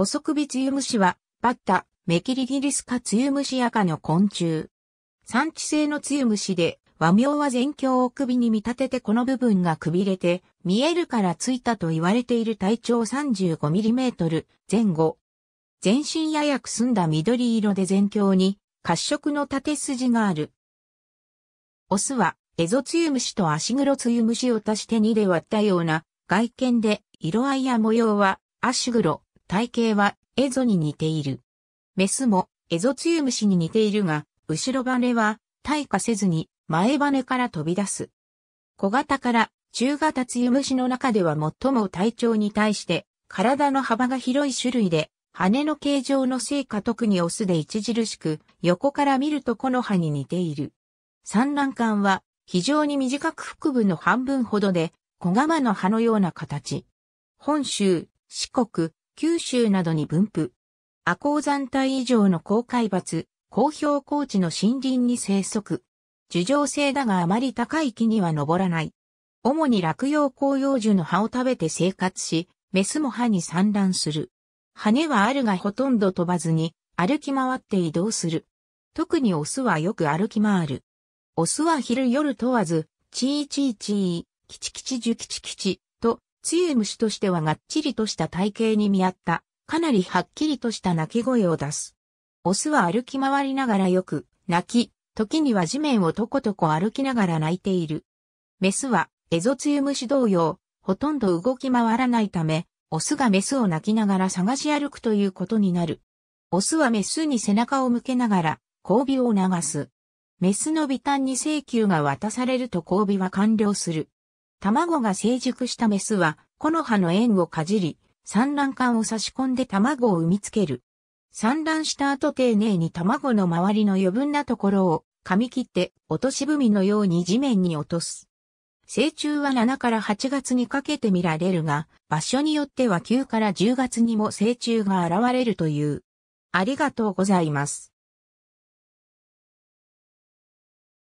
細首ツユムシは、バッタ、メキリギリスかツユムシアカの昆虫。産地性のツユムシで、和名は全鏡を首に見立ててこの部分がくびれて、見えるからついたと言われている体長 35mm 前後。全身ややく澄んだ緑色で全鏡に、褐色の縦筋がある。オスは、エゾツユムシとアシグロツユムシを足して2で割ったような、外見で、色合いや模様は、アシグロ、体型はエゾに似ている。メスもエゾツユムシに似ているが、後ろ羽は退化せずに前羽から飛び出す。小型から中型ツユムシの中では最も体長に対して体の幅が広い種類で、羽の形状の成果特にオスで著しく、横から見ると木の葉に似ている。産卵管は非常に短く腹部の半分ほどで、小釜の葉のような形。本州、四国、九州などに分布。亜高山帯以上の高海抜、高標高地の森林に生息。樹状性だがあまり高い木には登らない。主に落葉広葉樹の葉を食べて生活し、メスも葉に産卵する。羽はあるがほとんど飛ばずに、歩き回って移動する。特にオスはよく歩き回る。オスは昼夜問わず、チーチーチー、キチキチジュキチキチ、ツゆ虫ムとしてはがっちりとした体型に見合った、かなりはっきりとした鳴き声を出す。オスは歩き回りながらよく、鳴き、時には地面をとことこ歩きながら鳴いている。メスは、エゾツユムシ同様、ほとんど動き回らないため、オスがメスを鳴きながら探し歩くということになる。オスはメスに背中を向けながら、交尾を流す。メスの微端に請求が渡されると交尾は完了する。卵が成熟したメスは、木の葉の縁をかじり、産卵管を差し込んで卵を産みつける。産卵した後丁寧に卵の周りの余分なところを噛み切って落とし踏みのように地面に落とす。成虫は7から8月にかけて見られるが、場所によっては9から10月にも成虫が現れるという。ありがとうございます。